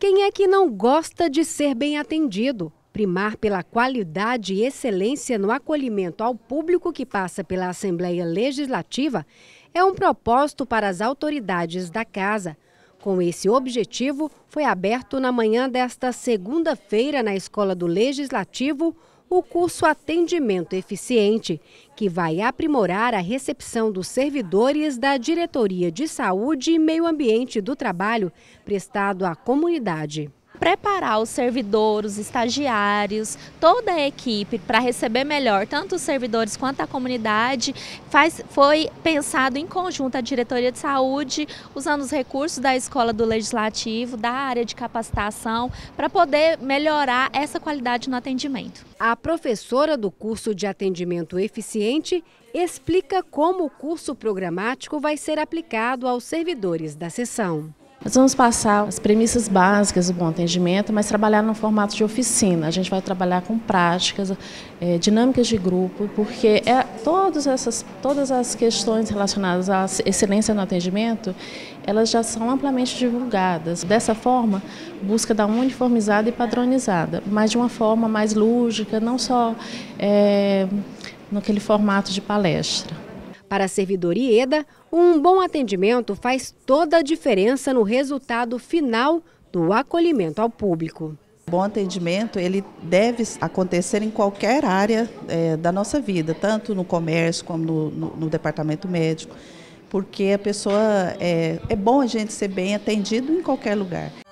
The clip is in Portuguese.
Quem é que não gosta de ser bem atendido? Primar pela qualidade e excelência no acolhimento ao público que passa pela Assembleia Legislativa é um propósito para as autoridades da casa. Com esse objetivo, foi aberto na manhã desta segunda-feira na Escola do Legislativo o curso Atendimento Eficiente, que vai aprimorar a recepção dos servidores da Diretoria de Saúde e Meio Ambiente do Trabalho prestado à comunidade preparar os servidores, estagiários, toda a equipe para receber melhor tanto os servidores quanto a comunidade, faz, foi pensado em conjunto a diretoria de saúde, usando os recursos da escola do legislativo, da área de capacitação, para poder melhorar essa qualidade no atendimento. A professora do curso de atendimento eficiente explica como o curso programático vai ser aplicado aos servidores da sessão. Nós vamos passar as premissas básicas do bom atendimento, mas trabalhar no formato de oficina. A gente vai trabalhar com práticas, é, dinâmicas de grupo, porque é, todas, essas, todas as questões relacionadas à excelência no atendimento, elas já são amplamente divulgadas. Dessa forma, busca dar uma uniformizada e padronizada, mas de uma forma mais lúdica, não só é, eh, naquele formato de palestra. Para a servidora Ieda, um bom atendimento faz toda a diferença no resultado final do acolhimento ao público. bom atendimento ele deve acontecer em qualquer área é, da nossa vida, tanto no comércio como no, no, no departamento médico, porque a pessoa é, é bom a gente ser bem atendido em qualquer lugar.